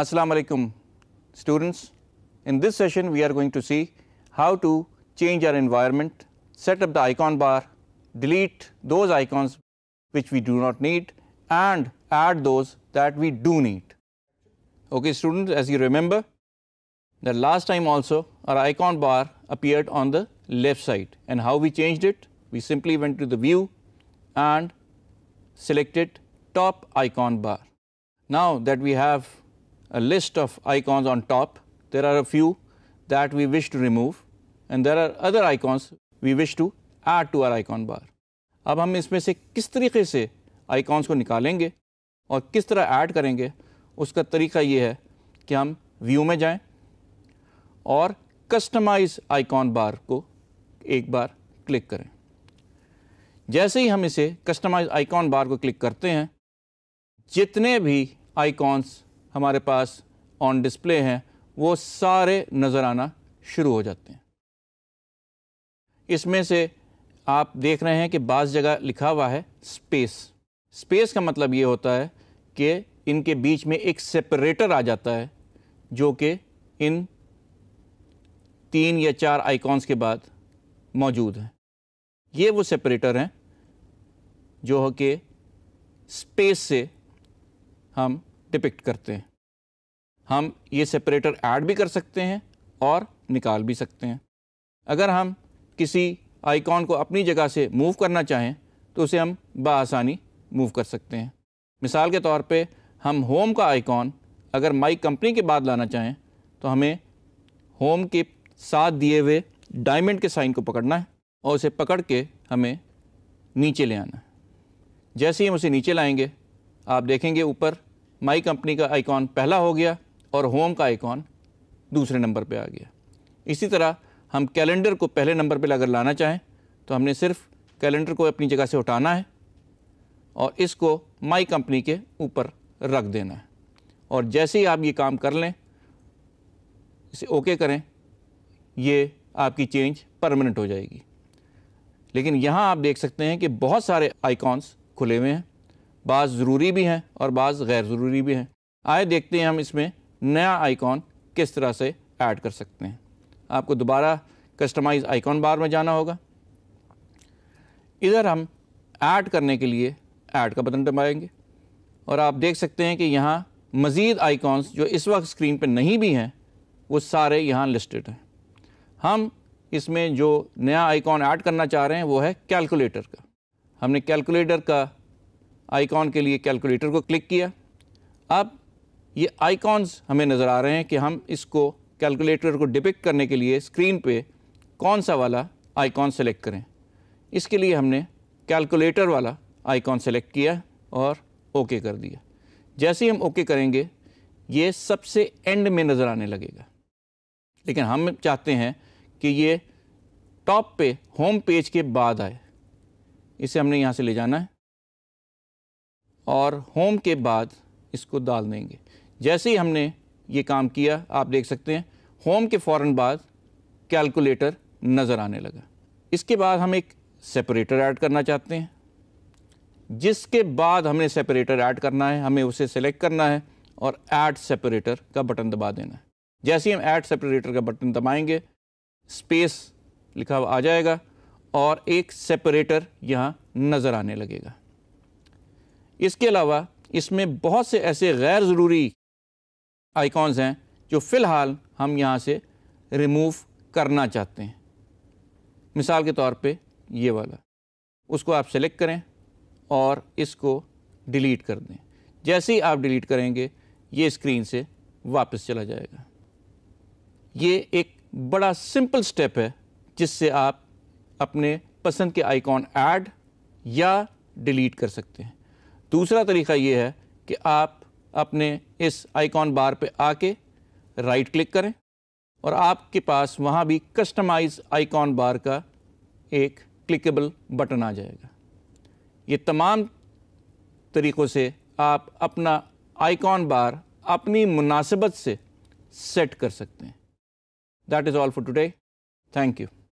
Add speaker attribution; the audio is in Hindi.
Speaker 1: Assalamu alaikum students. In this session we are going to see how to change our environment, set up the icon bar, delete those icons which we do not need and add those that we do need. Okay students as you remember the last time also our icon bar appeared on the left side and how we changed it? We simply went to the view and selected top icon bar. Now that we have a list of icons on top. There are a few that we wish to remove and there are other icons we wish to add to our icon bar. अब हम इसमें से किस तरीके से आइकॉन्स को निकालेंगे और किस तरह ऐड करेंगे उसका तरीका ये है कि हम व्यू में जाएं और कस्टमाइज आइकॉन बार को एक बार क्लिक करें जैसे ही हम इसे कस्टमाइज आइकॉन बार को क्लिक करते हैं जितने भी आइकॉन्स हमारे पास ऑन डिस्प्ले हैं वो सारे नज़र आना शुरू हो जाते हैं इसमें से आप देख रहे हैं कि बाज़ जगह लिखा हुआ है स्पेस स्पेस का मतलब ये होता है कि इनके बीच में एक सेपरेटर आ जाता है जो कि इन तीन या चार आइकॉन्स के बाद मौजूद हैं ये वो सेपरेटर हैं जो कि स्पेस से हम डिपिक्ट करते हैं हम ये सेपरेटर ऐड भी कर सकते हैं और निकाल भी सकते हैं अगर हम किसी आइकॉन को अपनी जगह से मूव करना चाहें तो उसे हम बसानी मूव कर सकते हैं मिसाल के तौर पे हम होम का आइकॉन अगर माई कंपनी के बाद लाना चाहें तो हमें होम के साथ दिए हुए डायमंड के साइन को पकड़ना है और उसे पकड़ के हमें नीचे ले आना है जैसे ही हम उसे नीचे लाएंगे आप देखेंगे ऊपर माई कंपनी का आइकॉन पहला हो गया और होम का आइकॉन दूसरे नंबर पे आ गया इसी तरह हम कैलेंडर को पहले नंबर पे अगर लाना चाहें तो हमने सिर्फ कैलेंडर को अपनी जगह से उठाना है और इसको माई कंपनी के ऊपर रख देना है और जैसे ही आप ये काम कर लें इसे ओके करें ये आपकी चेंज परमानेंट हो जाएगी लेकिन यहाँ आप देख सकते हैं कि बहुत सारे आइकॉन्स खुले हुए हैं बाज़ ज़रूरी भी हैं और बाज़ गैर ज़रूरी भी हैं आए देखते हैं हम इसमें नया आइकॉन किस तरह से ऐड कर सकते हैं आपको दोबारा कस्टमाइज आइकॉन बार में जाना होगा इधर हम ऐड करने के लिए ऐड का बटन दबाएंगे और आप देख सकते हैं कि यहाँ मज़ीद आइकॉन्स जो इस वक्त स्क्रीन पर नहीं भी हैं वो सारे यहाँ लिस्टेड हैं हम इसमें जो नया आइकॉन ऐड करना चाह रहे हैं वो है कैलकुलेटर का हमने कैलकुलेटर का आइकॉन के लिए कैलकुलेटर को क्लिक किया अब ये आइकॉन्स हमें नज़र आ रहे हैं कि हम इसको कैलकुलेटर को डिपिक्ट करने के लिए स्क्रीन पे कौन सा वाला आइकॉन सेलेक्ट करें इसके लिए हमने कैलकुलेटर वाला आइकॉन सेलेक्ट किया और ओके कर दिया जैसे ही हम ओके करेंगे ये सबसे एंड में नज़र आने लगेगा लेकिन हम चाहते हैं कि ये टॉप पे होम पेज के बाद आए इसे हमने यहाँ से ले जाना है और होम के बाद इसको डाल देंगे जैसे ही हमने ये काम किया आप देख सकते हैं होम के फ़ौर बाद कैलकुलेटर नज़र आने लगा इसके बाद हम एक सेपरेटर ऐड करना चाहते हैं जिसके बाद हमने सेपरेटर ऐड करना है हमें उसे सेलेक्ट करना है और ऐड सेपरेटर का बटन दबा देना है जैसे ही हम ऐड सेपरेटर का बटन दबाएंगे स्पेस लिखा हुआ आ जाएगा और एक सेपरेटर यहाँ नज़र आने लगेगा इसके अलावा इसमें बहुत से ऐसे गैर ज़रूरी आइकॉन्स हैं जो फ़िलहाल हम यहाँ से रिमूव करना चाहते हैं मिसाल के तौर पे ये वाला उसको आप सेलेक्ट करें और इसको डिलीट कर दें जैसे ही आप डिलीट करेंगे ये स्क्रीन से वापस चला जाएगा ये एक बड़ा सिंपल स्टेप है जिससे आप अपने पसंद के आइकॉन ऐड या डिलीट कर सकते हैं दूसरा तरीका ये है कि आप अपने इस आइकॉन बार पे आके राइट क्लिक करें और आपके पास वहाँ भी कस्टमाइज आइकॉन बार का एक क्लिकेबल बटन आ जाएगा ये तमाम तरीक़ों से आप अपना आइकॉन बार अपनी मुनासिबत से सेट कर सकते हैं that is all for today thank you